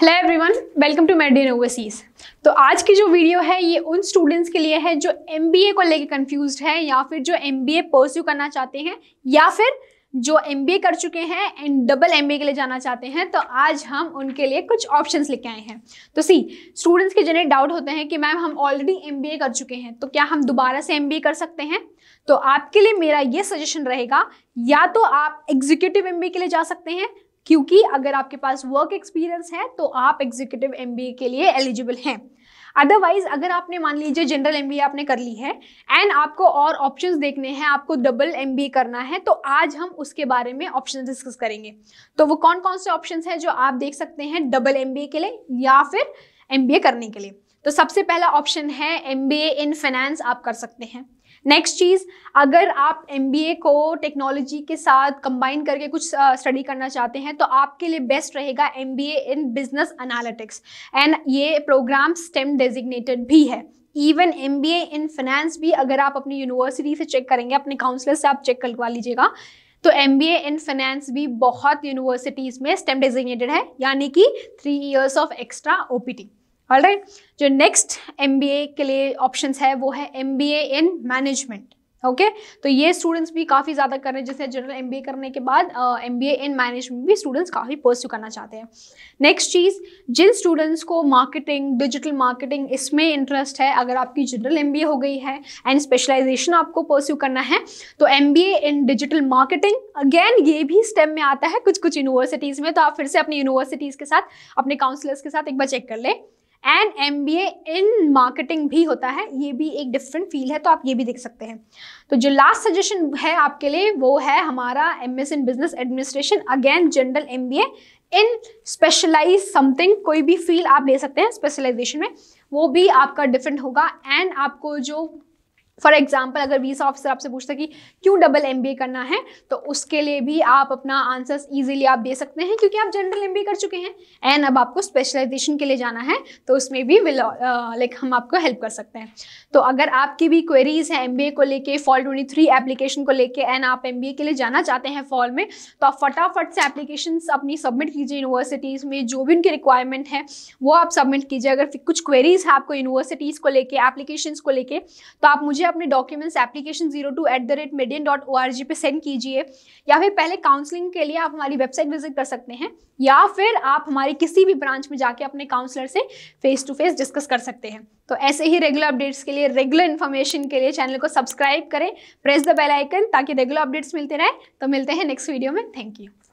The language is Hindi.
Hello everyone welcome to Median Overseas तो आज की जो वीडियो है ये उन स्टूडेंट्स के लिए है जो एम को लेके कंफ्यूज है या फिर जो एम बी परस्यू करना चाहते हैं या फिर जो एम कर चुके हैं एंड डबल एम के लिए जाना चाहते हैं तो आज हम उनके लिए कुछ ऑप्शन लेके आए हैं तो सी स्टूडेंट्स के जिन्हें डाउट होते हैं कि मैम हम ऑलरेडी एम कर चुके हैं तो क्या हम दोबारा से एम कर सकते हैं तो आपके लिए मेरा ये सजेशन रहेगा या तो आप एग्जीक्यूटिव एम के लिए जा सकते हैं क्योंकि अगर आपके पास वर्क एक्सपीरियंस है तो आप एग्जीक्यूटिव एम के लिए एलिजिबल हैं अदरवाइज अगर आपने मान लीजिए जनरल एम आपने कर ली है एंड आपको और ऑप्शन देखने हैं आपको डबल एम करना है तो आज हम उसके बारे में ऑप्शन डिस्कस करेंगे तो वो कौन कौन से ऑप्शन हैं जो आप देख सकते हैं डबल एम के लिए या फिर एम करने के लिए तो सबसे पहला ऑप्शन है M B A in finance आप कर सकते हैं नेक्स्ट चीज़ अगर आप एम बी ए को टेक्नोलॉजी के साथ कंबाइन करके कुछ स्टडी करना चाहते हैं तो आपके लिए बेस्ट रहेगा M B A in business analytics and ये प्रोग्राम स्टेम डेजिग्नेटेड भी है even M B A in finance भी अगर आप अपनी यूनिवर्सिटी से चेक करेंगे अपने काउंसलर से आप चेक करवा लीजिएगा तो M B A in finance भी बहुत यूनिवर्सिटीज़ में स्टेम डेजिग्नेटेड है यानी कि three years of extra oh all right जो नेक्स्ट एम के लिए ऑप्शन है वो है M in management okay okay? तो ये स्टूडेंट्स भी काफ़ी ज़्यादा कर रहे हैं जैसे जनरल एमबीए करने के बाद एमबीए इन मैनेजमेंट भी स्टूडेंट्स काफ़ी परस्यू करना चाहते हैं नेक्स्ट चीज़ जिन स्टूडेंट्स को मार्केटिंग डिजिटल मार्केटिंग इसमें इंटरेस्ट है अगर आपकी जनरल एमबीए हो गई है एंड स्पेशलाइजेशन आपको परस्यू करना है तो M in digital marketing again ये भी स्टेम में आता है कुछ कुछ यूनिवर्सिटीज़ में तो आप फिर से अपनी यूनिवर्सिटीज़ के साथ अपने काउंसिलर्स के साथ एक बार चेक कर लें and M B A in marketing भी होता है ये भी एक डिफरेंट फील्ड है तो आप ये भी देख सकते हैं तो जो लास्ट सजेशन है आपके लिए वो है हमारा M S in business administration again general M B A in specialize something कोई भी फील्ड आप ले सकते हैं स्पेशलाइजेशन में वो भी आपका डिफरेंट होगा एंड आपको जो फॉर एग्जाम्पल अगर वीसा ऑफिसर आपसे पूछता कि क्यों डबल एम करना है तो उसके लिए भी आप अपना आंसर ईजिली आप दे सकते हैं क्योंकि आप जनरल एम कर चुके हैं एंड अब आपको स्पेशलाइजेशन के लिए जाना है तो उसमें भी लाइक uh, हम आपको हेल्प कर सकते हैं तो अगर आपकी भी क्वेरीज है एम को लेके फॉल ट्वेंटी थ्री एप्लीकेशन को लेके एंड आप एम के लिए जाना चाहते हैं फॉल में तो आप फटाफट से एप्लीकेशन अपनी सबमिट कीजिए यूनिवर्सिटीज़ में जो भी उनकी रिक्वायरमेंट है वो आप सबमिट कीजिए अगर कुछ क्वेरीज है आपको यूनिवर्सिटीज़ को लेके एप्लीकेशन को लेके तो आप मुझे अपने documents application zero two at the rate median dot O R G पे सेंड कीजिए या फिर पहले काउंसलिंग के लिए आप हमारी वेबसाइट विजिट कर सकते हैं या फिर आप हमारे किसी भी ब्रांच में जाके अपने काउंसलर से फेस टू फेस डिस्कस कर सकते हैं तो ऐसे ही रेगुलर अपडेट्स के लिए रेगुलर इन्फॉर्मेशन के लिए चैनल को सब्सक्राइब करें प्रेस द बेल आइकन ताकि रेगुलर अपडेट्स मिलते रहें तो मिलते हैं नेक्स्ट वीडियो में थैंक यू